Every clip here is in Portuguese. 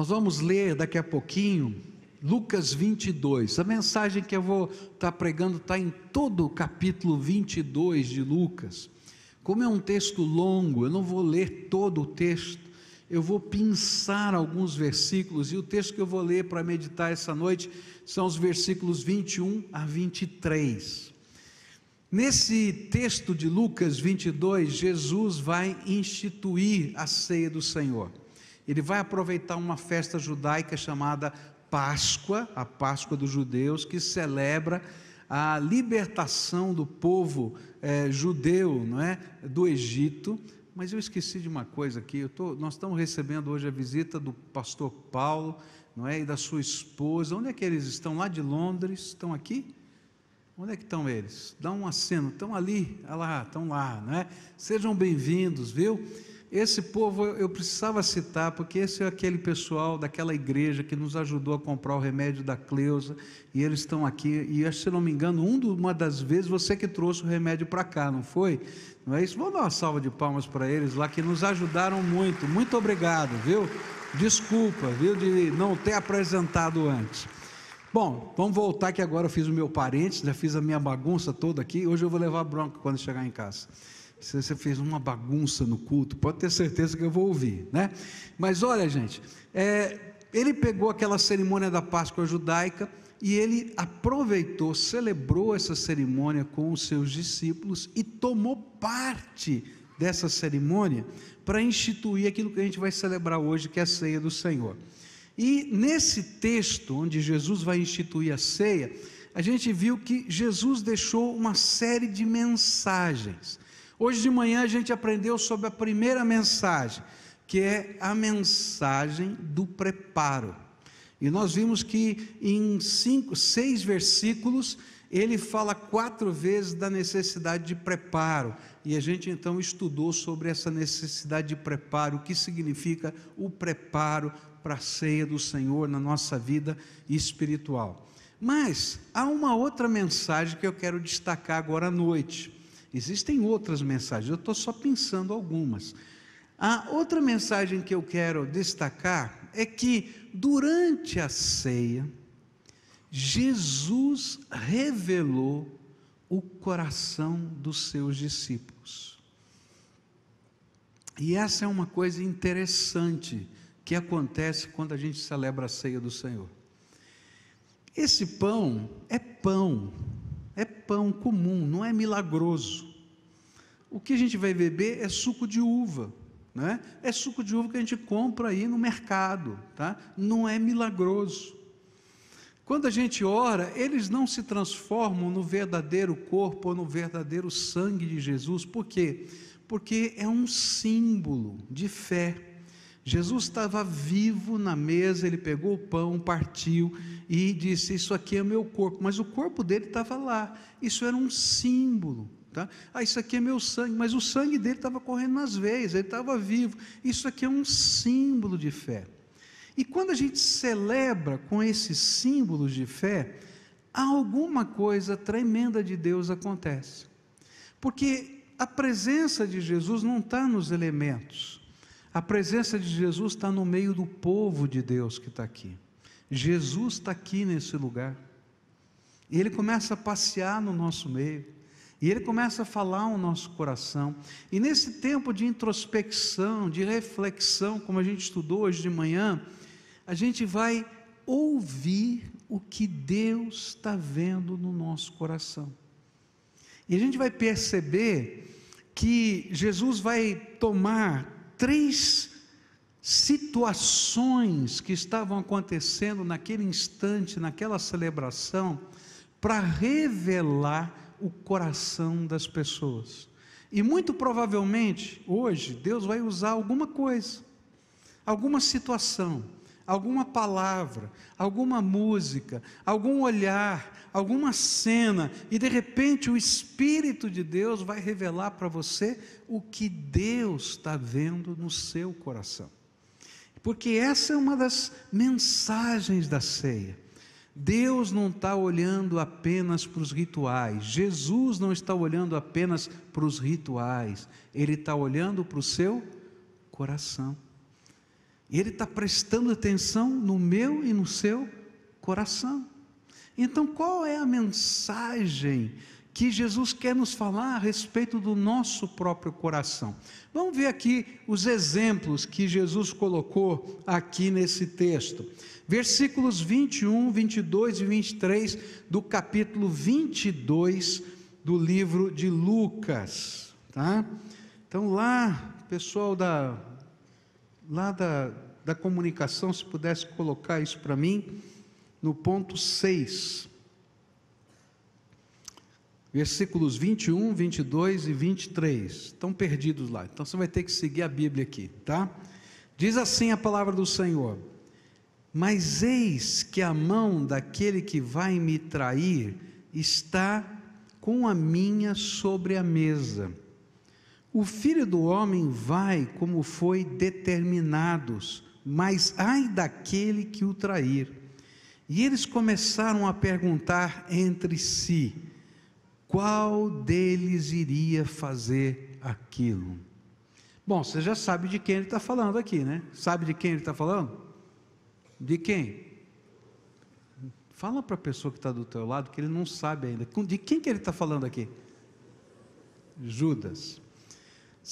Nós vamos ler daqui a pouquinho Lucas 22. A mensagem que eu vou estar tá pregando está em todo o capítulo 22 de Lucas. Como é um texto longo, eu não vou ler todo o texto, eu vou pensar alguns versículos, e o texto que eu vou ler para meditar essa noite são os versículos 21 a 23. Nesse texto de Lucas 22, Jesus vai instituir a ceia do Senhor ele vai aproveitar uma festa judaica chamada Páscoa, a Páscoa dos judeus, que celebra a libertação do povo é, judeu não é, do Egito. Mas eu esqueci de uma coisa aqui. Tô, nós estamos recebendo hoje a visita do pastor Paulo não é, e da sua esposa. Onde é que eles estão? Lá de Londres? Estão aqui? Onde é que estão eles? Dá um aceno. Estão ali, ah lá, estão lá, não é? Sejam bem-vindos, viu? Esse povo eu precisava citar, porque esse é aquele pessoal daquela igreja que nos ajudou a comprar o remédio da Cleusa, e eles estão aqui. E é, se não me engano, uma das vezes você que trouxe o remédio para cá, não foi? Não é isso? Vamos dar uma salva de palmas para eles lá, que nos ajudaram muito. Muito obrigado, viu? Desculpa, viu, de não ter apresentado antes. Bom, vamos voltar que agora eu fiz o meu parente, já fiz a minha bagunça toda aqui. Hoje eu vou levar bronca quando chegar em casa. Se você fez uma bagunça no culto, pode ter certeza que eu vou ouvir, né? Mas olha, gente, é, ele pegou aquela cerimônia da Páscoa judaica e ele aproveitou, celebrou essa cerimônia com os seus discípulos e tomou parte dessa cerimônia para instituir aquilo que a gente vai celebrar hoje, que é a ceia do Senhor. E nesse texto, onde Jesus vai instituir a ceia, a gente viu que Jesus deixou uma série de mensagens. Hoje de manhã a gente aprendeu sobre a primeira mensagem, que é a mensagem do preparo. E nós vimos que em cinco, seis versículos ele fala quatro vezes da necessidade de preparo. E a gente então estudou sobre essa necessidade de preparo, o que significa o preparo para a ceia do Senhor na nossa vida espiritual. Mas há uma outra mensagem que eu quero destacar agora à noite. Existem outras mensagens, eu estou só pensando algumas. A outra mensagem que eu quero destacar é que durante a ceia, Jesus revelou o coração dos seus discípulos. E essa é uma coisa interessante que acontece quando a gente celebra a ceia do Senhor. Esse pão é pão, pão comum, não é milagroso. O que a gente vai beber é suco de uva, né? É suco de uva que a gente compra aí no mercado, tá? Não é milagroso. Quando a gente ora, eles não se transformam no verdadeiro corpo ou no verdadeiro sangue de Jesus, por quê? Porque é um símbolo de fé. Jesus estava vivo na mesa, ele pegou o pão, partiu e disse: Isso aqui é meu corpo. Mas o corpo dele estava lá, isso era um símbolo. Tá? Ah, isso aqui é meu sangue, mas o sangue dele estava correndo nas veias, ele estava vivo. Isso aqui é um símbolo de fé. E quando a gente celebra com esses símbolos de fé, alguma coisa tremenda de Deus acontece. Porque a presença de Jesus não está nos elementos, a presença de Jesus está no meio do povo de Deus que está aqui. Jesus está aqui nesse lugar. E ele começa a passear no nosso meio. E ele começa a falar o nosso coração. E nesse tempo de introspecção, de reflexão, como a gente estudou hoje de manhã, a gente vai ouvir o que Deus está vendo no nosso coração. E a gente vai perceber que Jesus vai tomar três situações que estavam acontecendo naquele instante, naquela celebração, para revelar o coração das pessoas. E muito provavelmente, hoje, Deus vai usar alguma coisa, alguma situação alguma palavra, alguma música, algum olhar, alguma cena, e de repente o Espírito de Deus vai revelar para você o que Deus está vendo no seu coração. Porque essa é uma das mensagens da ceia. Deus não está olhando apenas para os rituais, Jesus não está olhando apenas para os rituais, Ele está olhando para o seu coração. E ele está prestando atenção no meu e no seu coração. Então, qual é a mensagem que Jesus quer nos falar a respeito do nosso próprio coração? Vamos ver aqui os exemplos que Jesus colocou aqui nesse texto. Versículos 21, 22 e 23 do capítulo 22 do livro de Lucas, tá? Então lá, pessoal da lá da, da comunicação, se pudesse colocar isso para mim, no ponto 6. Versículos 21, 22 e 23. Estão perdidos lá. Então você vai ter que seguir a Bíblia aqui, tá? Diz assim a palavra do Senhor: Mas eis que a mão daquele que vai me trair está com a minha sobre a mesa. O filho do homem vai como foi determinados, mas ai daquele que o trair. E eles começaram a perguntar entre si: qual deles iria fazer aquilo? Bom, você já sabe de quem ele está falando aqui, né? Sabe de quem ele está falando? De quem? Fala para a pessoa que está do teu lado que ele não sabe ainda. De quem que ele está falando aqui? Judas.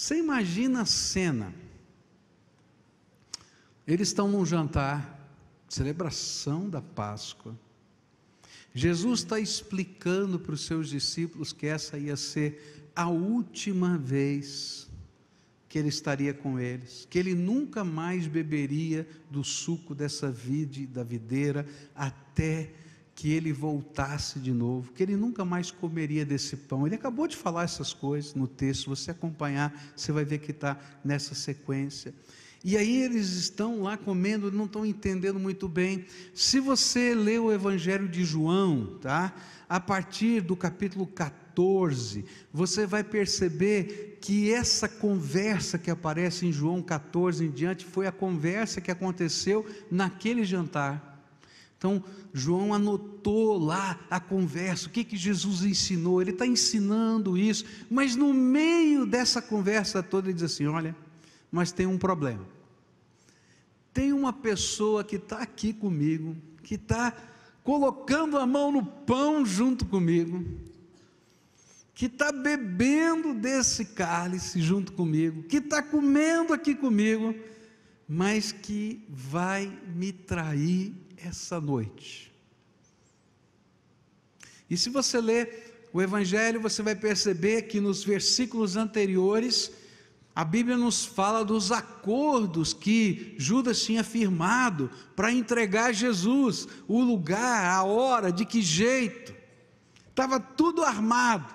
Você imagina a cena. Eles estão num jantar, celebração da Páscoa. Jesus está explicando para os seus discípulos que essa ia ser a última vez que ele estaria com eles, que ele nunca mais beberia do suco dessa vide da videira até que ele voltasse de novo, que ele nunca mais comeria desse pão. Ele acabou de falar essas coisas no texto, você acompanhar, você vai ver que está nessa sequência. E aí eles estão lá comendo, não estão entendendo muito bem. Se você lê o Evangelho de João, tá? A partir do capítulo 14, você vai perceber que essa conversa que aparece em João 14 em diante foi a conversa que aconteceu naquele jantar. Então, João anotou lá a conversa, o que, que Jesus ensinou, ele está ensinando isso, mas no meio dessa conversa toda ele diz assim: olha, mas tem um problema. Tem uma pessoa que está aqui comigo, que está colocando a mão no pão junto comigo, que está bebendo desse cálice junto comigo, que está comendo aqui comigo, mas que vai me trair essa noite. E se você ler o Evangelho, você vai perceber que nos versículos anteriores, a Bíblia nos fala dos acordos que Judas tinha firmado para entregar Jesus, o lugar, a hora, de que jeito. Estava tudo armado.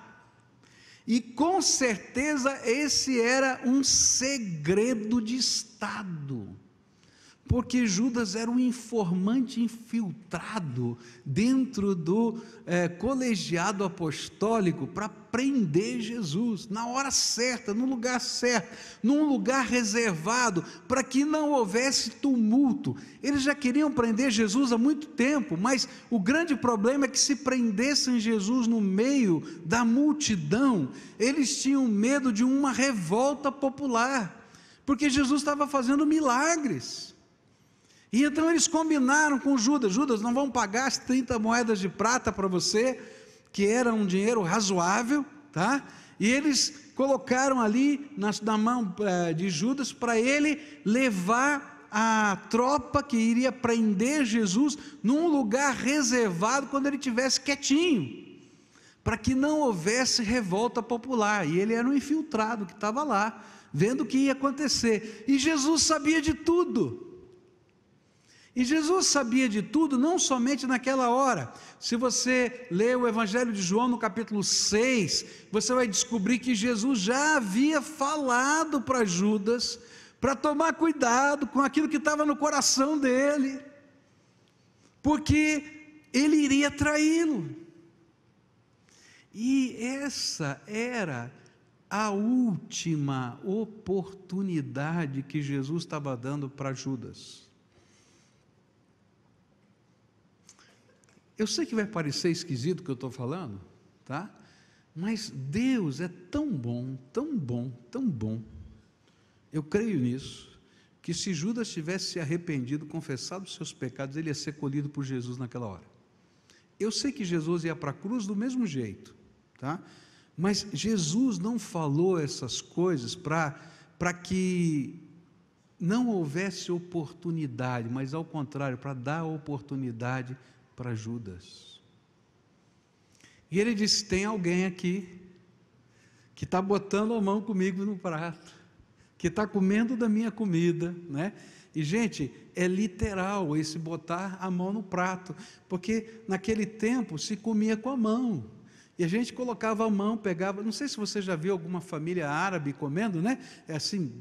E com certeza esse era um segredo de Estado porque Judas era um informante infiltrado dentro do é, colegiado apostólico para prender Jesus na hora certa, no lugar certo, num lugar reservado, para que não houvesse tumulto. Eles já queriam prender Jesus há muito tempo, mas o grande problema é que se prendessem Jesus no meio da multidão, eles tinham medo de uma revolta popular. Porque Jesus estava fazendo milagres. E então eles combinaram com Judas: Judas, não vão pagar as 30 moedas de prata para você, que era um dinheiro razoável, tá? E eles colocaram ali na, na mão eh, de Judas para ele levar a tropa que iria prender Jesus num lugar reservado quando ele tivesse quietinho, para que não houvesse revolta popular. E ele era um infiltrado que estava lá, vendo o que ia acontecer. E Jesus sabia de tudo. E Jesus sabia de tudo, não somente naquela hora. Se você lê o Evangelho de João no capítulo 6, você vai descobrir que Jesus já havia falado para Judas para tomar cuidado com aquilo que estava no coração dele, porque ele iria traí-lo. E essa era a última oportunidade que Jesus estava dando para Judas. Eu sei que vai parecer esquisito o que eu estou falando, tá? Mas Deus é tão bom, tão bom, tão bom. Eu creio nisso, que se Judas tivesse se arrependido, confessado os seus pecados, ele ia ser colhido por Jesus naquela hora. Eu sei que Jesus ia para a cruz do mesmo jeito, tá? Mas Jesus não falou essas coisas para que não houvesse oportunidade, mas ao contrário, para dar oportunidade para Judas. E ele disse: Tem alguém aqui que está botando a mão comigo no prato, que está comendo da minha comida, né? E, gente, é literal esse botar a mão no prato, porque naquele tempo se comia com a mão. E a gente colocava a mão, pegava. Não sei se você já viu alguma família árabe comendo, né? É assim,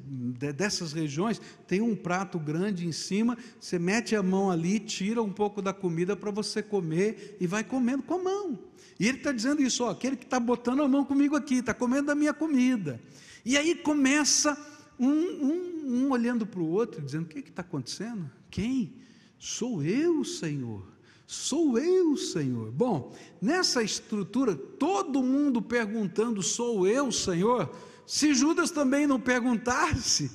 dessas regiões, tem um prato grande em cima, você mete a mão ali, tira um pouco da comida para você comer e vai comendo com a mão. E ele está dizendo isso, ó, aquele que está botando a mão comigo aqui, está comendo a minha comida. E aí começa um, um, um olhando para o outro, dizendo: o que está acontecendo? Quem? Sou eu, Senhor. Sou eu, Senhor. Bom, nessa estrutura, todo mundo perguntando: Sou eu, Senhor? Se Judas também não perguntasse,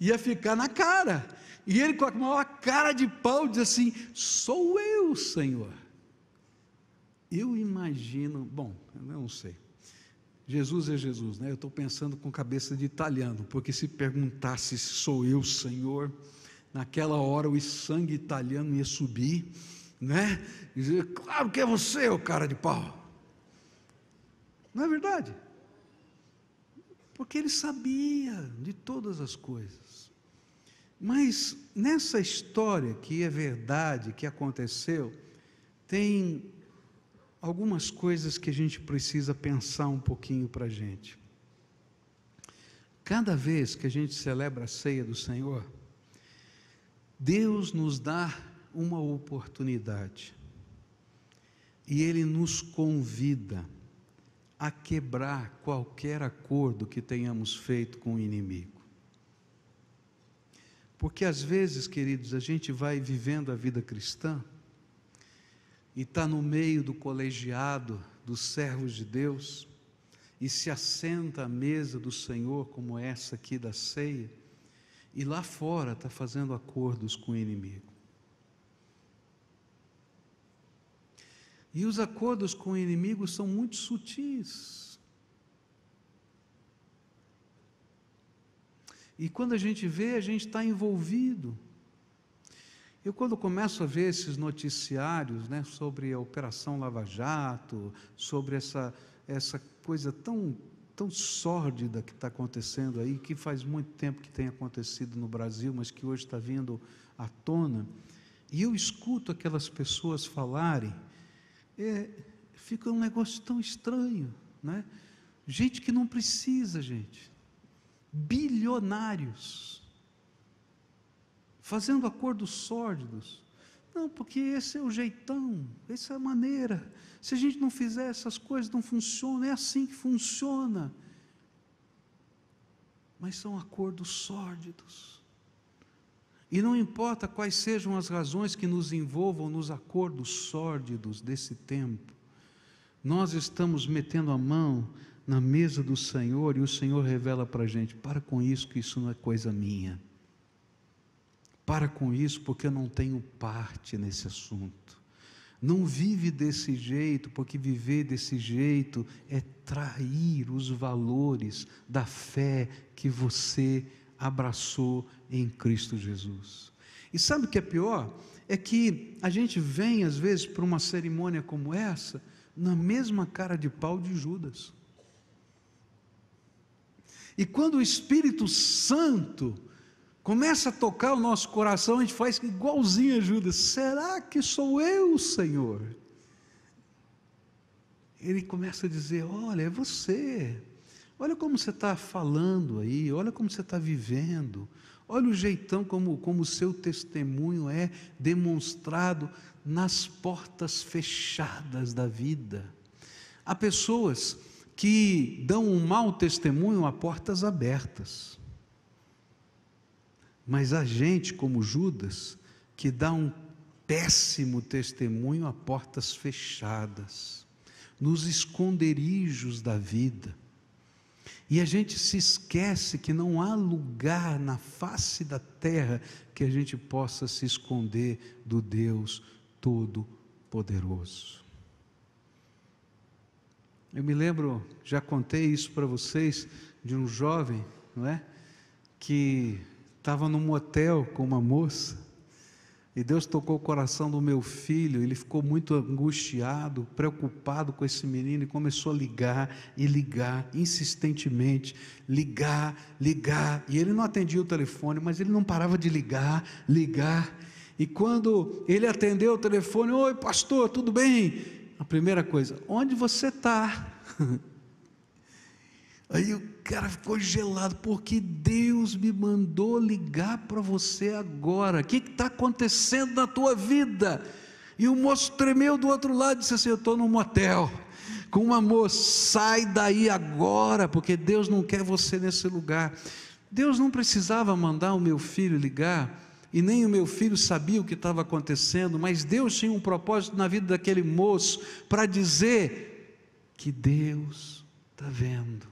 ia ficar na cara. E ele, com a maior cara de pau, diz assim: Sou eu, Senhor. Eu imagino, bom, eu não sei. Jesus é Jesus, né? Eu estou pensando com cabeça de italiano, porque se perguntasse: Sou eu, Senhor? Naquela hora o sangue italiano ia subir né? dizer, claro que é você, o cara de pau. Não é verdade? Porque ele sabia de todas as coisas. Mas nessa história que é verdade, que aconteceu, tem algumas coisas que a gente precisa pensar um pouquinho para a gente. Cada vez que a gente celebra a ceia do Senhor, Deus nos dá uma oportunidade. E ele nos convida a quebrar qualquer acordo que tenhamos feito com o inimigo. Porque às vezes, queridos, a gente vai vivendo a vida cristã e está no meio do colegiado dos servos de Deus e se assenta à mesa do Senhor, como essa aqui da ceia, e lá fora está fazendo acordos com o inimigo. E os acordos com o inimigo são muito sutis. E quando a gente vê, a gente está envolvido. Eu, quando começo a ver esses noticiários né, sobre a Operação Lava Jato, sobre essa, essa coisa tão, tão sórdida que está acontecendo aí, que faz muito tempo que tem acontecido no Brasil, mas que hoje está vindo à tona, e eu escuto aquelas pessoas falarem é, fica um negócio tão estranho, né? Gente que não precisa, gente. Bilionários. Fazendo acordos sórdidos. Não, porque esse é o jeitão, essa é a maneira. Se a gente não fizer essas coisas, não funciona. É assim que funciona. Mas são acordos sórdidos. E não importa quais sejam as razões que nos envolvam nos acordos sórdidos desse tempo, nós estamos metendo a mão na mesa do Senhor e o Senhor revela para a gente: para com isso, que isso não é coisa minha. Para com isso, porque eu não tenho parte nesse assunto. Não vive desse jeito, porque viver desse jeito é trair os valores da fé que você tem abraçou em Cristo Jesus. E sabe o que é pior? É que a gente vem, às vezes, para uma cerimônia como essa, na mesma cara de pau de Judas. E quando o Espírito Santo começa a tocar o nosso coração, a gente faz igualzinho a Judas: será que sou eu, Senhor? Ele começa a dizer: olha, é você. Olha como você está falando aí, olha como você está vivendo, olha o jeitão como o seu testemunho é demonstrado nas portas fechadas da vida. Há pessoas que dão um mau testemunho a portas abertas. Mas há gente como Judas que dá um péssimo testemunho a portas fechadas, nos esconderijos da vida. E a gente se esquece que não há lugar na face da terra que a gente possa se esconder do Deus Todo-Poderoso. Eu me lembro, já contei isso para vocês, de um jovem, não é? Que estava num motel com uma moça e Deus tocou o coração do meu filho, ele ficou muito angustiado, preocupado com esse menino e começou a ligar e ligar insistentemente, ligar, ligar. E ele não atendia o telefone, mas ele não parava de ligar, ligar. E quando ele atendeu o telefone, oi pastor, tudo bem? A primeira coisa, onde você está? Aí o cara ficou gelado, porque Deus me mandou ligar para você agora. O que está acontecendo na tua vida? E o moço tremeu do outro lado e disse assim: Eu estou num motel. Com uma moça, sai daí agora, porque Deus não quer você nesse lugar. Deus não precisava mandar o meu filho ligar, e nem o meu filho sabia o que estava acontecendo, mas Deus tinha um propósito na vida daquele moço para dizer que Deus está vendo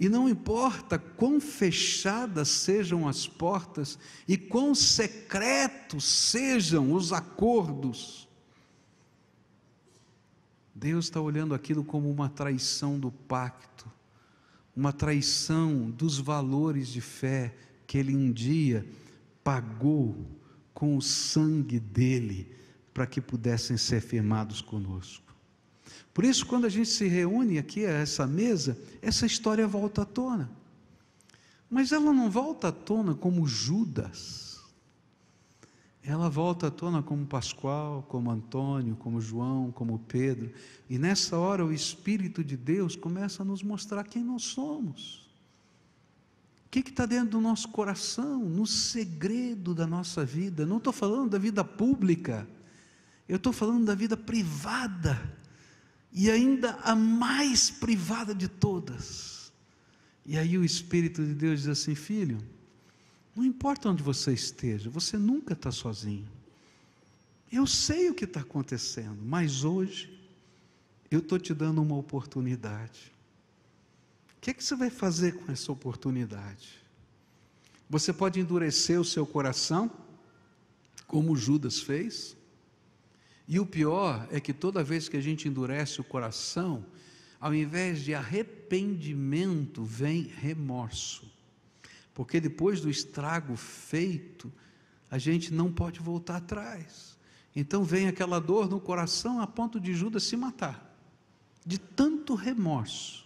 e não importa quão fechadas sejam as portas e quão secretos sejam os acordos, Deus está olhando aquilo como uma traição do pacto, uma traição dos valores de fé que Ele um dia pagou com o sangue dele para que pudessem ser firmados conosco. Por isso, quando a gente se reúne aqui a essa mesa, essa história volta à tona. Mas ela não volta à tona como Judas. Ela volta à tona como Pascoal, como Antônio, como João, como Pedro. E nessa hora o Espírito de Deus começa a nos mostrar quem nós somos. O que está dentro do nosso coração, no segredo da nossa vida? Não estou falando da vida pública, eu estou falando da vida privada e ainda a mais privada de todas. E aí o Espírito de Deus diz assim: Filho, não importa onde você esteja, você nunca está sozinho. Eu sei o que está acontecendo, mas hoje eu estou te dando uma oportunidade. O que, é que você vai fazer com essa oportunidade? Você pode endurecer o seu coração, como Judas fez, e o pior é que toda vez que a gente endurece o coração, ao invés de arrependimento, vem remorso. Porque depois do estrago feito, a gente não pode voltar atrás. Então vem aquela dor no coração a ponto de Judas se matar, de tanto remorso.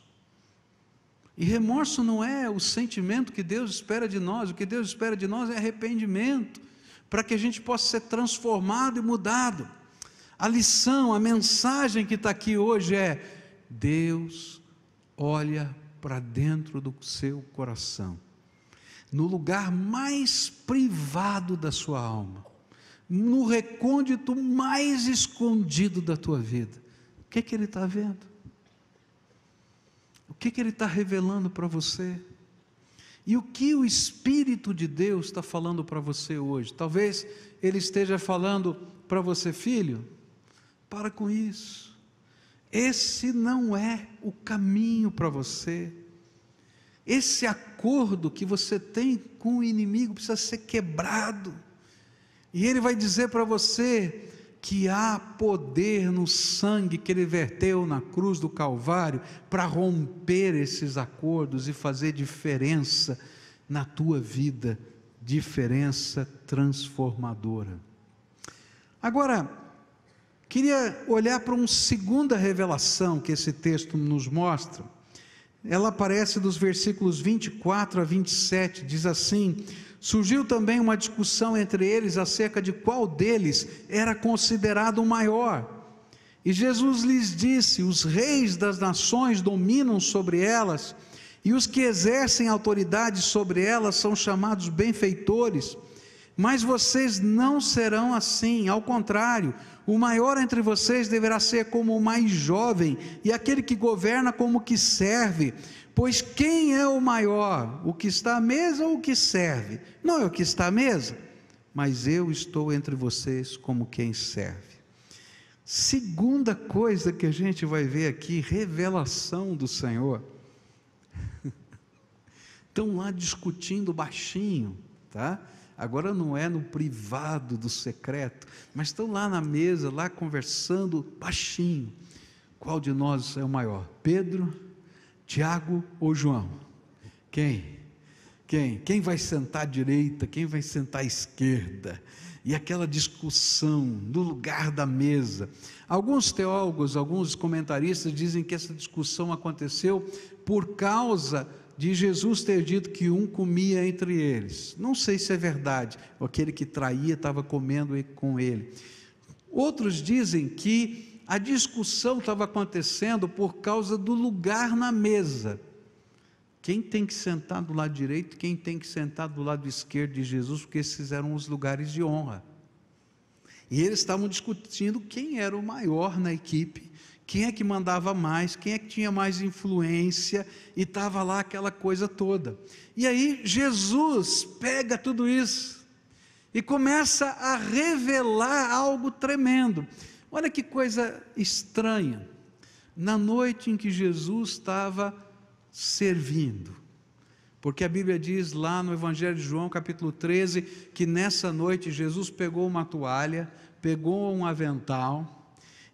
E remorso não é o sentimento que Deus espera de nós, o que Deus espera de nós é arrependimento, para que a gente possa ser transformado e mudado. A lição, a mensagem que está aqui hoje é: Deus olha para dentro do seu coração, no lugar mais privado da sua alma, no recôndito mais escondido da tua vida. O que é que Ele está vendo? O que é que Ele está revelando para você? E o que o Espírito de Deus está falando para você hoje? Talvez Ele esteja falando para você, filho para com isso. Esse não é o caminho para você. Esse acordo que você tem com o inimigo precisa ser quebrado. E ele vai dizer para você que há poder no sangue que ele verteu na cruz do Calvário para romper esses acordos e fazer diferença na tua vida, diferença transformadora. Agora, Queria olhar para uma segunda revelação que esse texto nos mostra. Ela aparece dos versículos 24 a 27, diz assim: Surgiu também uma discussão entre eles acerca de qual deles era considerado o maior. E Jesus lhes disse: Os reis das nações dominam sobre elas, e os que exercem autoridade sobre elas são chamados benfeitores. Mas vocês não serão assim, ao contrário, o maior entre vocês deverá ser como o mais jovem, e aquele que governa como que serve. Pois quem é o maior, o que está à mesa ou o que serve? Não é o que está à mesa, mas eu estou entre vocês como quem serve. Segunda coisa que a gente vai ver aqui, revelação do Senhor. Estão lá discutindo baixinho, tá? Agora não é no privado do secreto, mas estão lá na mesa, lá conversando baixinho. Qual de nós é o maior? Pedro, Tiago ou João? Quem? Quem? Quem vai sentar à direita? Quem vai sentar à esquerda? e aquela discussão no lugar da mesa. Alguns teólogos, alguns comentaristas dizem que essa discussão aconteceu por causa de Jesus ter dito que um comia entre eles. Não sei se é verdade, aquele que traía estava comendo com ele. Outros dizem que a discussão estava acontecendo por causa do lugar na mesa. Quem tem que sentar do lado direito, quem tem que sentar do lado esquerdo de Jesus, porque esses eram os lugares de honra. E eles estavam discutindo quem era o maior na equipe quem é que mandava mais? Quem é que tinha mais influência? E estava lá aquela coisa toda. E aí Jesus pega tudo isso e começa a revelar algo tremendo. Olha que coisa estranha. Na noite em que Jesus estava servindo, porque a Bíblia diz lá no Evangelho de João, capítulo 13, que nessa noite Jesus pegou uma toalha, pegou um avental,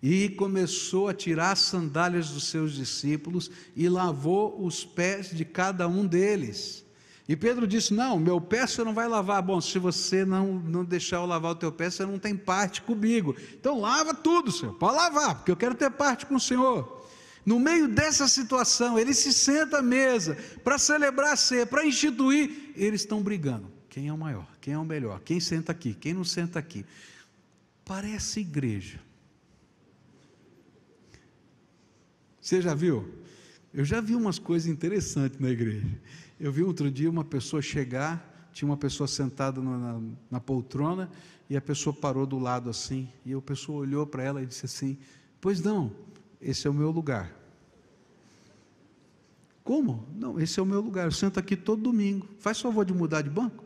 e começou a tirar as sandálias dos seus discípulos e lavou os pés de cada um deles. E Pedro disse: Não, meu pé você não vai lavar. Bom, se você não, não deixar eu lavar o teu pé, você não tem parte comigo. Então lava tudo, Senhor. Pode lavar, porque eu quero ter parte com o Senhor. No meio dessa situação, ele se senta à mesa para celebrar a ceia, para instituir. Eles estão brigando. Quem é o maior? Quem é o melhor? Quem senta aqui? Quem não senta aqui? Parece igreja. Você já viu? Eu já vi umas coisas interessantes na igreja. Eu vi outro dia uma pessoa chegar, tinha uma pessoa sentada na, na, na poltrona e a pessoa parou do lado assim. E a pessoa olhou para ela e disse assim: Pois não, esse é o meu lugar. Como? Não, esse é o meu lugar. Eu sento aqui todo domingo. Faz favor de mudar de banco.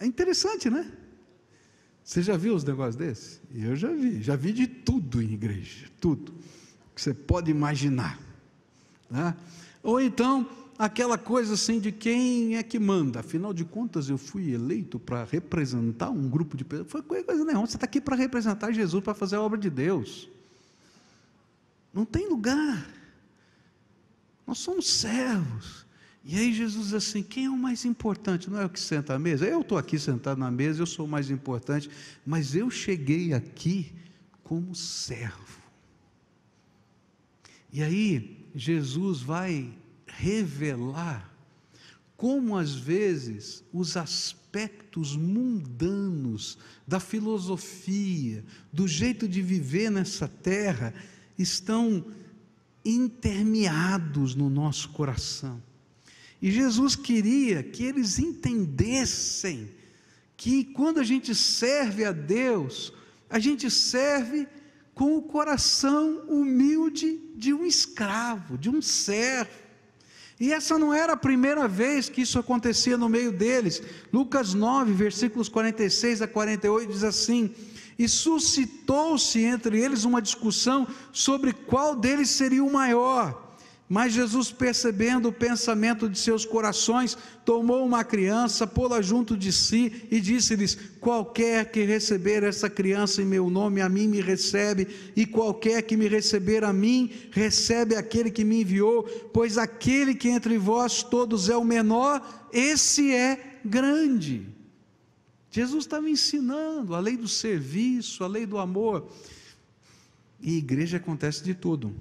É interessante, né? Você já viu os negócios desses? Eu já vi. Já vi de tudo em igreja, tudo que você pode imaginar. Né? Ou então, aquela coisa assim de quem é que manda, afinal de contas eu fui eleito para representar um grupo de pessoas, foi coisa nenhuma, você está aqui para representar Jesus, para fazer a obra de Deus, não tem lugar, nós somos servos, e aí Jesus diz assim, quem é o mais importante, não é o que senta à mesa, eu estou aqui sentado na mesa, eu sou o mais importante, mas eu cheguei aqui como servo, e aí, Jesus vai revelar como às vezes os aspectos mundanos da filosofia, do jeito de viver nessa terra, estão intermeados no nosso coração. E Jesus queria que eles entendessem que quando a gente serve a Deus, a gente serve a com o coração humilde de um escravo, de um servo. E essa não era a primeira vez que isso acontecia no meio deles. Lucas 9, versículos 46 a 48 diz assim: E suscitou-se entre eles uma discussão sobre qual deles seria o maior. Mas Jesus, percebendo o pensamento de seus corações, tomou uma criança, pô-la junto de si e disse-lhes: Qualquer que receber essa criança em meu nome, a mim me recebe, e qualquer que me receber a mim, recebe aquele que me enviou, pois aquele que entre vós todos é o menor, esse é grande. Jesus estava ensinando a lei do serviço, a lei do amor. E igreja acontece de tudo,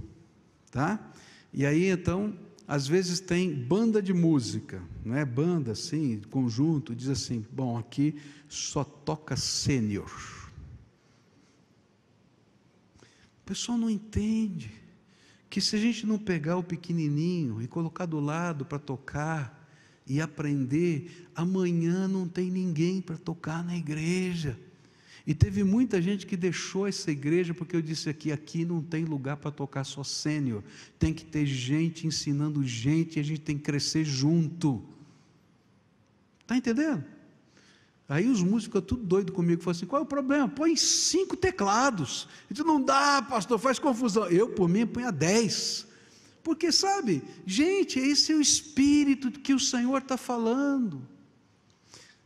tá? E aí então, às vezes tem banda de música, não é banda assim, conjunto, diz assim: bom, aqui só toca sênior. O pessoal não entende que se a gente não pegar o pequenininho e colocar do lado para tocar e aprender, amanhã não tem ninguém para tocar na igreja. E teve muita gente que deixou essa igreja porque eu disse aqui, aqui não tem lugar para tocar só sênior. Tem que ter gente ensinando gente e a gente tem que crescer junto. Está entendendo? Aí os músicos tudo doido comigo, falaram assim: qual é o problema? Põe cinco teclados. Eu disse, não dá, pastor, faz confusão. Eu, por mim, ponha dez. Porque, sabe, gente, esse é o espírito que o Senhor está falando.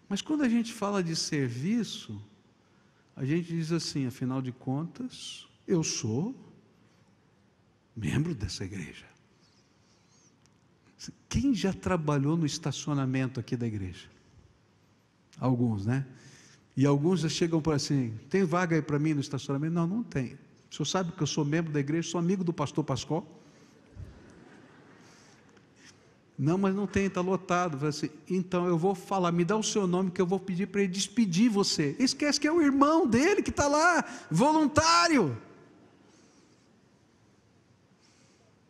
Mas quando a gente fala de serviço, a gente diz assim: afinal de contas, eu sou membro dessa igreja. Quem já trabalhou no estacionamento aqui da igreja? Alguns, né? E alguns já chegam para assim: tem vaga aí para mim no estacionamento? Não, não tem. O senhor sabe que eu sou membro da igreja, sou amigo do pastor Pascoal. Não, mas não tem, está lotado. Assim, então eu vou falar, me dá o seu nome que eu vou pedir para ele despedir você. Esquece que é o irmão dele que está lá, voluntário.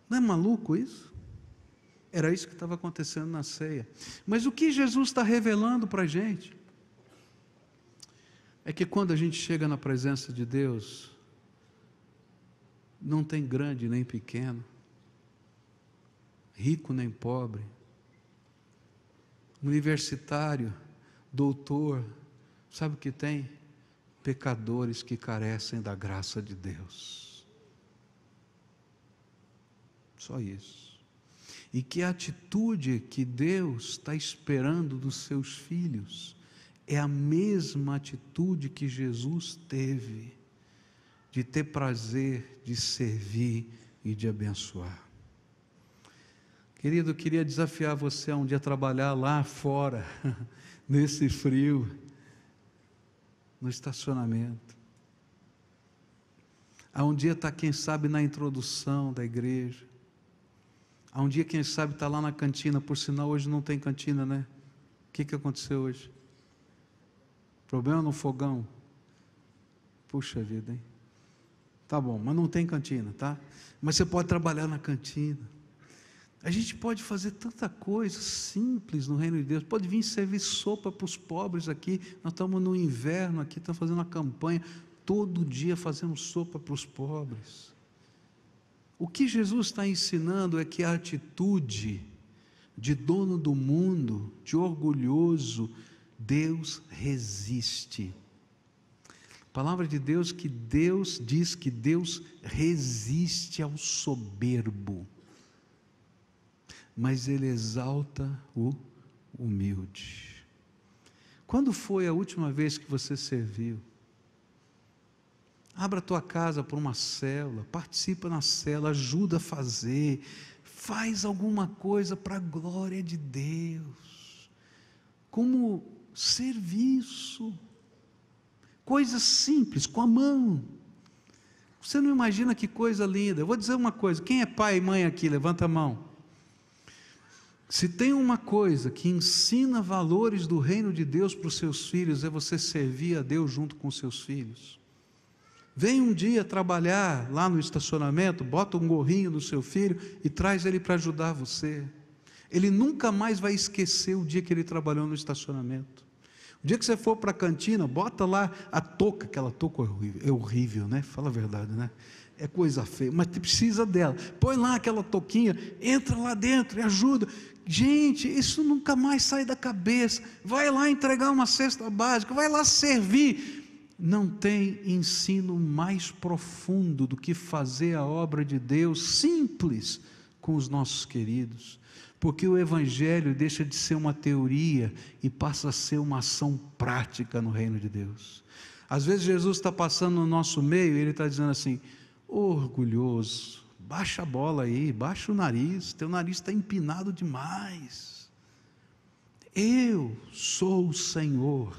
Não é maluco isso? Era isso que estava acontecendo na ceia. Mas o que Jesus está revelando para a gente? É que quando a gente chega na presença de Deus, não tem grande nem pequeno, rico nem pobre, universitário, doutor, sabe o que tem? Pecadores que carecem da graça de Deus. Só isso. E que atitude que Deus está esperando dos seus filhos é a mesma atitude que Jesus teve de ter prazer de servir e de abençoar. Querido, eu queria desafiar você a um dia trabalhar lá fora, nesse frio, no estacionamento. A um dia tá quem sabe, na introdução da igreja. A um dia, quem sabe, tá lá na cantina. Por sinal, hoje não tem cantina, né? O que, que aconteceu hoje? Problema no fogão? Puxa vida, hein? Tá bom, mas não tem cantina, tá? Mas você pode trabalhar na cantina. A gente pode fazer tanta coisa simples no reino de Deus. Pode vir servir sopa para os pobres aqui. Nós estamos no inverno aqui, estamos fazendo uma campanha. Todo dia fazendo sopa para os pobres. O que Jesus está ensinando é que a atitude de dono do mundo, de orgulhoso, Deus resiste. A palavra de Deus que Deus diz que Deus resiste ao soberbo mas ele exalta o humilde. Quando foi a última vez que você serviu? Abra a tua casa por uma cela, participa na cela, ajuda a fazer, faz alguma coisa para a glória de Deus. Como serviço. Coisas simples, com a mão. Você não imagina que coisa linda. Eu vou dizer uma coisa: quem é pai e mãe aqui? Levanta a mão. Se tem uma coisa que ensina valores do reino de Deus para os seus filhos, é você servir a Deus junto com os seus filhos. Vem um dia trabalhar lá no estacionamento, bota um gorrinho no seu filho e traz ele para ajudar você. Ele nunca mais vai esquecer o dia que ele trabalhou no estacionamento. O dia que você for para a cantina, bota lá a touca, aquela touca é horrível, é horrível, né? Fala a verdade, né? É coisa feia, mas precisa dela. Põe lá aquela touquinha, entra lá dentro e ajuda. Gente, isso nunca mais sai da cabeça. Vai lá entregar uma cesta básica, vai lá servir. Não tem ensino mais profundo do que fazer a obra de Deus simples com os nossos queridos. Porque o Evangelho deixa de ser uma teoria e passa a ser uma ação prática no reino de Deus. Às vezes Jesus está passando no nosso meio e ele está dizendo assim: orgulhoso, Baixa a bola aí, baixa o nariz, teu nariz está empinado demais. Eu sou o Senhor.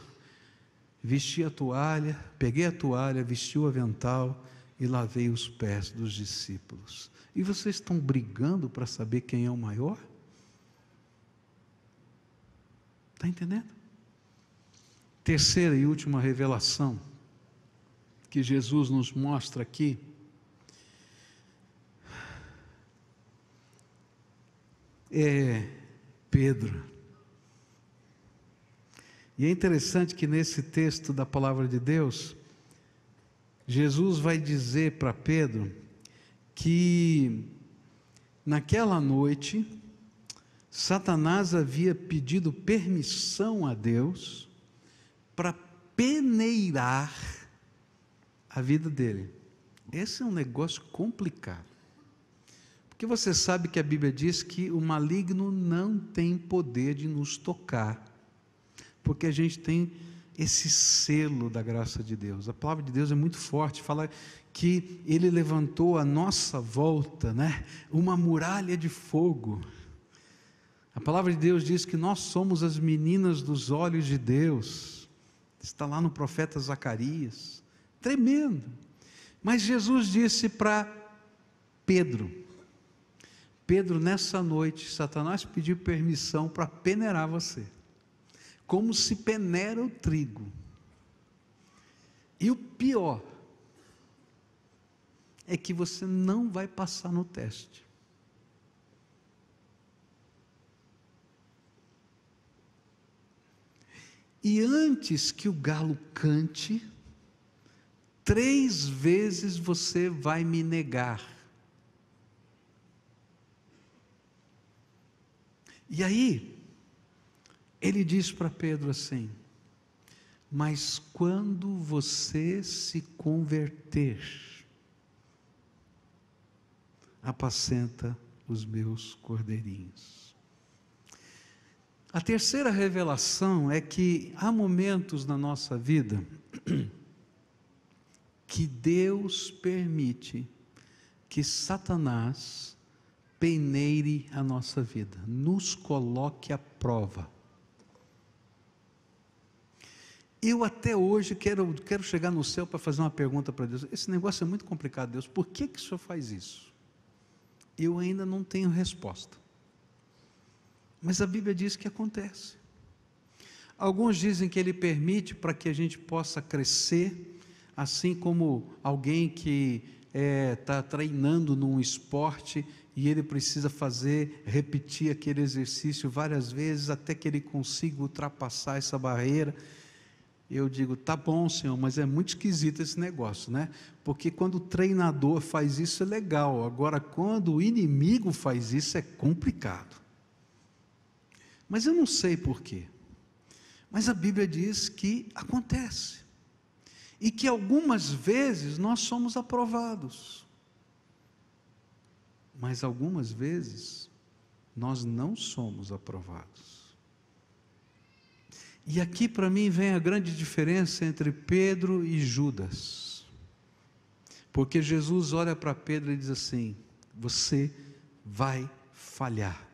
Vesti a toalha, peguei a toalha, vesti o avental e lavei os pés dos discípulos. E vocês estão brigando para saber quem é o maior? Está entendendo? Terceira e última revelação que Jesus nos mostra aqui é Pedro. E é interessante que nesse texto da palavra de Deus, Jesus vai dizer para Pedro que naquela noite, Satanás havia pedido permissão a Deus para peneirar a vida dele. Esse é um negócio complicado. Porque você sabe que a Bíblia diz que o maligno não tem poder de nos tocar, porque a gente tem esse selo da graça de Deus. A palavra de Deus é muito forte, fala que ele levantou à nossa volta, né, uma muralha de fogo. A palavra de Deus diz que nós somos as meninas dos olhos de Deus. Está lá no profeta Zacarias. Tremendo. Mas Jesus disse para Pedro: Pedro, nessa noite, Satanás pediu permissão para peneirar você. Como se peneira o trigo. E o pior é que você não vai passar no teste. E antes que o galo cante, três vezes você vai me negar. E aí, ele diz para Pedro assim: Mas quando você se converter, apacenta os meus cordeirinhos. A terceira revelação é que há momentos na nossa vida que Deus permite que Satanás peneire a nossa vida, nos coloque à prova. Eu até hoje quero, quero chegar no céu para fazer uma pergunta para Deus. Esse negócio é muito complicado, Deus. Por que, que o Senhor faz isso? Eu ainda não tenho resposta. Mas a Bíblia diz que acontece. Alguns dizem que ele permite para que a gente possa crescer, assim como alguém que está é, tá treinando num esporte e ele precisa fazer, repetir aquele exercício várias vezes até que ele consiga ultrapassar essa barreira. Eu digo, tá bom, senhor, mas é muito esquisito esse negócio, né? Porque quando o treinador faz isso é legal, agora quando o inimigo faz isso é complicado. Mas eu não sei porquê. Mas a Bíblia diz que acontece. E que algumas vezes nós somos aprovados. Mas algumas vezes nós não somos aprovados. E aqui para mim vem a grande diferença entre Pedro e Judas. Porque Jesus olha para Pedro e diz assim: Você vai falhar.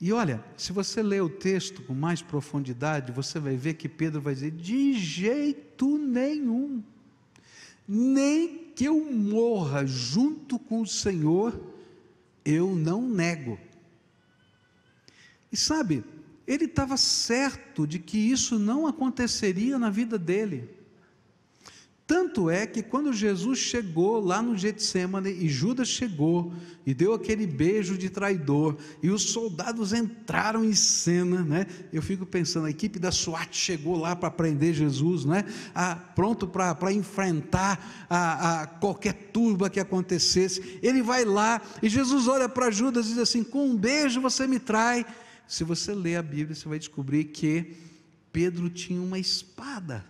E olha, se você ler o texto com mais profundidade, você vai ver que Pedro vai dizer: De jeito nenhum, nem que eu morra junto com o Senhor, eu não nego. E sabe, ele estava certo de que isso não aconteceria na vida dele. Tanto é que quando Jesus chegou lá no Getsemane e Judas chegou e deu aquele beijo de traidor e os soldados entraram em cena, né? Eu fico pensando, a equipe da SWAT chegou lá para prender Jesus, né? pronto para enfrentar a, a qualquer turba que acontecesse. Ele vai lá e Jesus olha para Judas e diz assim: "Com um beijo você me trai". Se você ler a Bíblia, você vai descobrir que Pedro tinha uma espada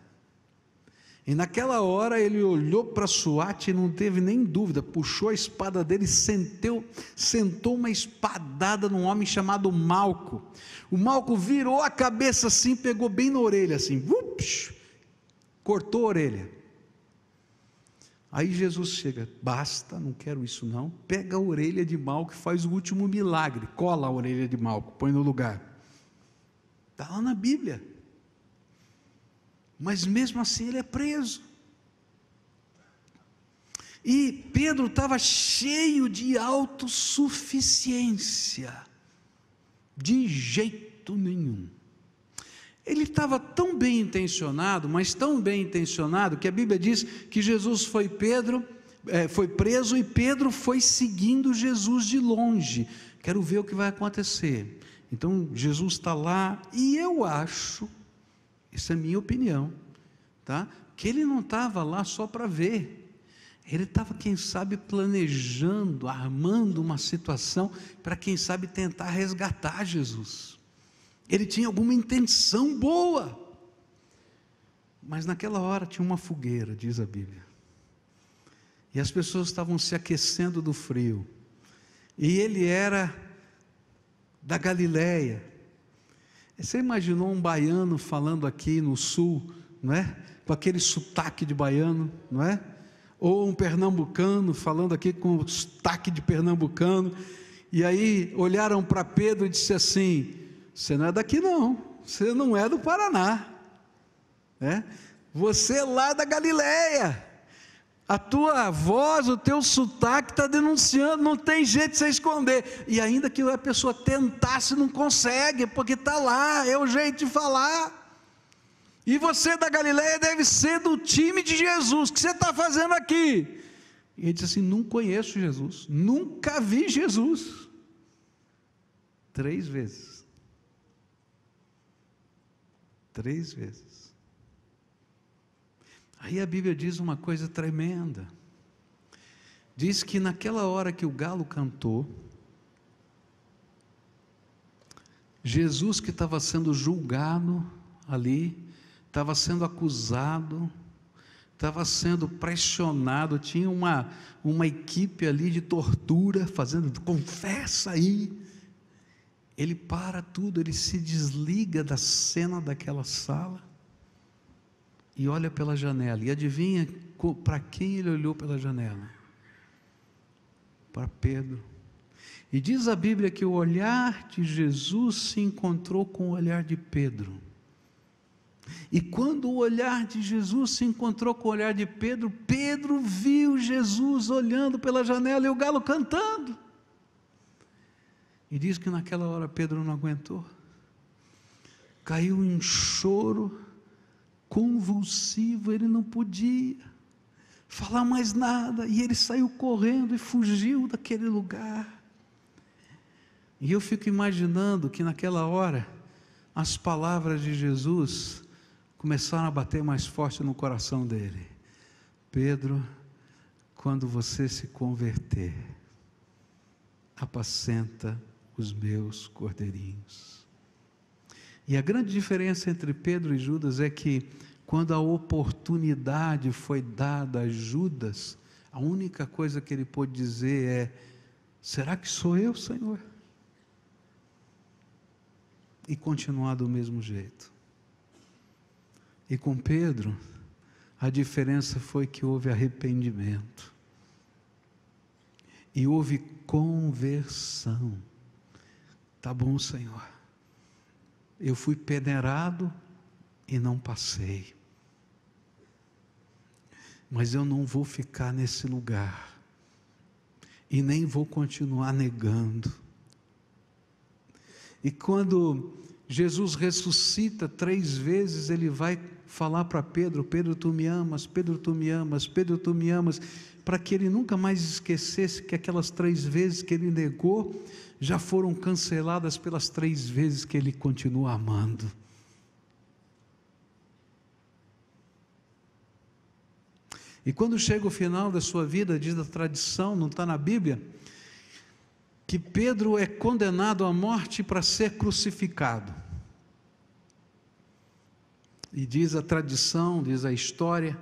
e naquela hora ele olhou para Suate e não teve nem dúvida, puxou a espada dele e senteu, sentou uma espadada num homem chamado Malco. O Malco virou a cabeça assim, pegou bem na orelha, assim, ups, cortou a orelha. Aí Jesus chega, basta, não quero isso não. Pega a orelha de Malco e faz o último milagre, cola a orelha de Malco, põe no lugar. Está lá na Bíblia mas mesmo assim ele é preso. E Pedro estava cheio de autossuficiência, de jeito nenhum. Ele estava tão bem intencionado, mas tão bem intencionado, que a Bíblia diz que Jesus foi Pedro, é, foi preso e Pedro foi seguindo Jesus de longe. Quero ver o que vai acontecer. Então Jesus está lá e eu acho isso é minha opinião, tá? Que ele não estava lá só para ver. Ele estava, quem sabe, planejando, armando uma situação para, quem sabe, tentar resgatar Jesus. Ele tinha alguma intenção boa. Mas naquela hora tinha uma fogueira, diz a Bíblia. E as pessoas estavam se aquecendo do frio. E ele era da Galileia, você imaginou um baiano falando aqui no sul, não é? Com aquele sotaque de baiano, não é? Ou um pernambucano falando aqui com o sotaque de pernambucano. E aí olharam para Pedro e disse assim: Você não é daqui não, você não é do Paraná, né? Você é lá da Galileia. A tua voz, o teu sotaque está denunciando, não tem jeito de você esconder. E ainda que a pessoa tentasse, não consegue, porque está lá, é o jeito de falar. E você da Galileia deve ser do time de Jesus, o que você está fazendo aqui? E ele disse assim: Não conheço Jesus, nunca vi Jesus. Três vezes. Três vezes. Aí a Bíblia diz uma coisa tremenda. Diz que naquela hora que o galo cantou, Jesus que estava sendo julgado ali, estava sendo acusado, estava sendo pressionado, tinha uma, uma equipe ali de tortura, fazendo, confessa aí. Ele para tudo, ele se desliga da cena daquela sala e olha pela janela. E adivinha para quem ele olhou pela janela? Para Pedro. E diz a Bíblia que o olhar de Jesus se encontrou com o olhar de Pedro. E quando o olhar de Jesus se encontrou com o olhar de Pedro, Pedro viu Jesus olhando pela janela e o galo cantando. E diz que naquela hora Pedro não aguentou, caiu em choro convulsivo, ele não podia falar mais nada, e ele saiu correndo e fugiu daquele lugar. E eu fico imaginando que naquela hora as palavras de Jesus começaram a bater mais forte no coração dele. Pedro, quando você se converter, apacenta os meus cordeirinhos. E a grande diferença entre Pedro e Judas é que, quando a oportunidade foi dada a Judas, a única coisa que ele pôde dizer é: será que sou eu, Senhor? E continuar do mesmo jeito. E com Pedro, a diferença foi que houve arrependimento e houve conversão. Tá bom, Senhor eu fui peneirado e não passei. Mas eu não vou ficar nesse lugar. E nem vou continuar negando. E quando Jesus ressuscita três vezes, ele vai falar para Pedro: Pedro, tu me amas, Pedro, tu me amas, Pedro, tu me amas para que ele nunca mais esquecesse que aquelas três vezes que ele negou já foram canceladas pelas três vezes que ele continua amando. E quando chega o final da sua vida, diz a tradição, não está na Bíblia, que Pedro é condenado à morte para ser crucificado. E diz a tradição, diz a história,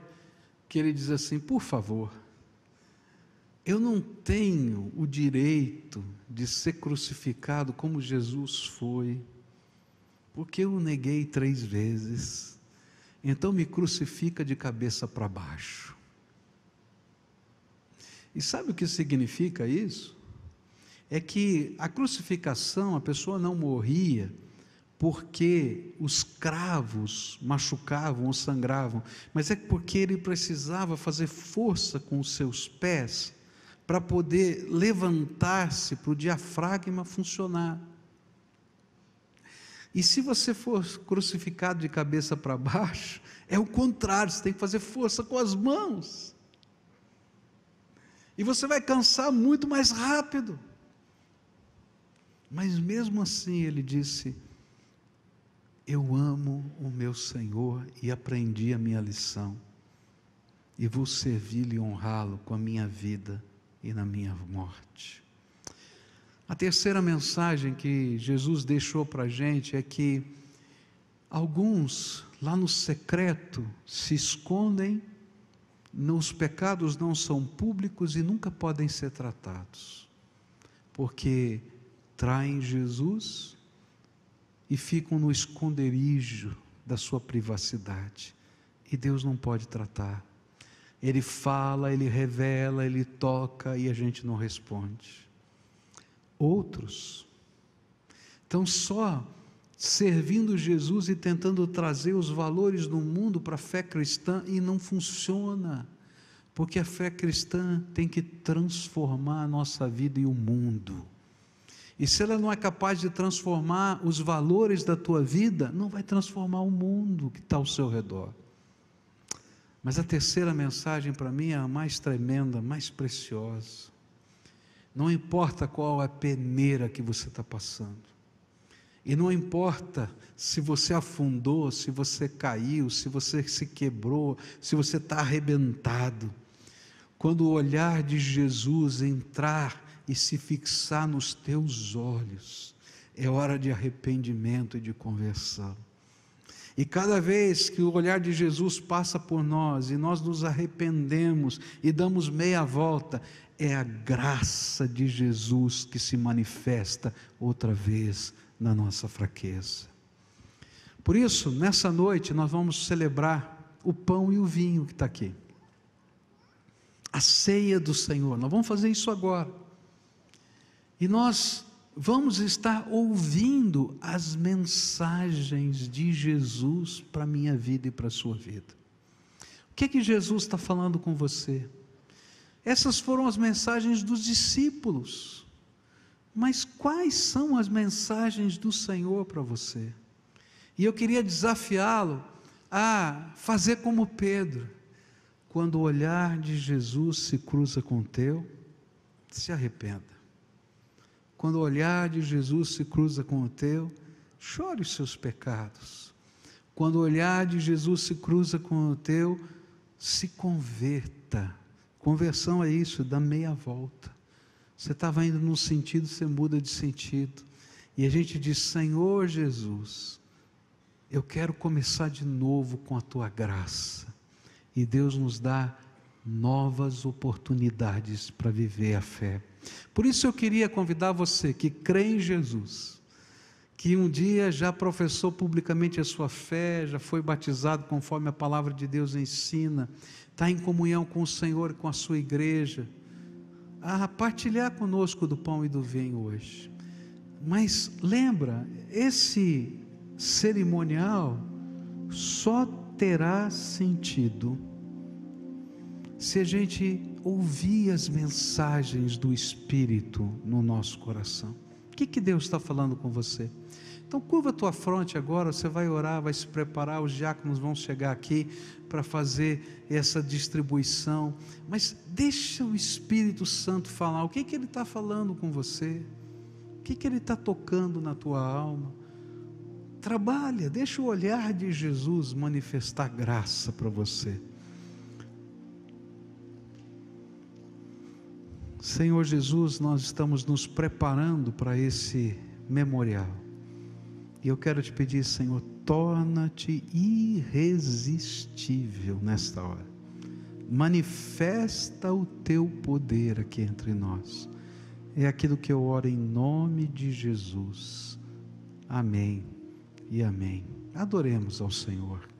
que ele diz assim: por favor, eu não tenho o direito de ser crucificado como Jesus foi, porque eu o neguei três vezes. Então me crucifica de cabeça para baixo. E sabe o que significa isso? É que a crucificação, a pessoa não morria porque os cravos machucavam ou sangravam, mas é porque ele precisava fazer força com os seus pés para poder levantar-se, para o diafragma funcionar. E se você for crucificado de cabeça para baixo, é o contrário, você tem que fazer força com as mãos. E você vai cansar muito mais rápido. Mas mesmo assim ele disse: Eu amo o meu Senhor e aprendi a minha lição, e vou servi-lo e honrá-lo com a minha vida e na minha morte. A terceira mensagem que Jesus deixou para a gente é que alguns lá no secreto se escondem, os pecados não são públicos e nunca podem ser tratados, porque traem Jesus e ficam no esconderijo da sua privacidade, e Deus não pode tratar ele fala, ele revela, ele toca e a gente não responde. Outros. estão só servindo Jesus e tentando trazer os valores do mundo para a fé cristã e não funciona. Porque a fé cristã tem que transformar a nossa vida e o mundo. E se ela não é capaz de transformar os valores da tua vida, não vai transformar o mundo que está ao seu redor. Mas a terceira mensagem para mim é a mais tremenda, mais preciosa. Não importa qual é a peneira que você está passando, e não importa se você afundou, se você caiu, se você se quebrou, se você está arrebentado. Quando o olhar de Jesus entrar e se fixar nos teus olhos, é hora de arrependimento e de conversão. E cada vez que o olhar de Jesus passa por nós e nós nos arrependemos e damos meia volta, é a graça de Jesus que se manifesta outra vez na nossa fraqueza. Por isso, nessa noite, nós vamos celebrar o pão e o vinho que está aqui. A ceia do Senhor, nós vamos fazer isso agora. E nós vamos estar ouvindo as mensagens de Jesus para a minha vida e para a sua vida. O que é que Jesus está falando com você? Essas foram as mensagens dos discípulos. Mas quais são as mensagens do Senhor para você? E eu queria desafiá-lo a fazer como Pedro, quando o olhar de Jesus se cruza com o teu, se arrependa quando o olhar de Jesus se cruza com o teu, chore os seus pecados. Quando o olhar de Jesus se cruza com o teu, se converta. Conversão é isso, dá meia volta. Você estava indo num sentido, você muda de sentido. E a gente diz: Senhor Jesus, eu quero começar de novo com a tua graça. E Deus nos dá novas oportunidades para viver a fé. Por isso eu queria convidar você que crê em Jesus, que um dia já professou publicamente a sua fé, já foi batizado conforme a palavra de Deus ensina, está em comunhão com o Senhor, com a sua igreja, a partilhar conosco do pão e do vinho hoje. Mas lembra, esse cerimonial só terá sentido se a gente ouvir as mensagens do Espírito no nosso coração. O que, que Deus está falando com você? Então, curva a tua fronte agora, você vai orar, vai se preparar, os diáconos vão chegar aqui para fazer essa distribuição. Mas deixa o Espírito Santo falar. O que, que ele está falando com você? O que, que ele está tocando na tua alma? Trabalha, deixa o olhar de Jesus manifestar graça para você. Senhor Jesus, nós estamos nos preparando para esse memorial. E eu quero te pedir, Senhor, torna-te irresistível nesta hora. Manifesta o teu poder aqui entre nós. É aquilo que eu oro em nome de Jesus. Amém e amém. Adoremos ao Senhor.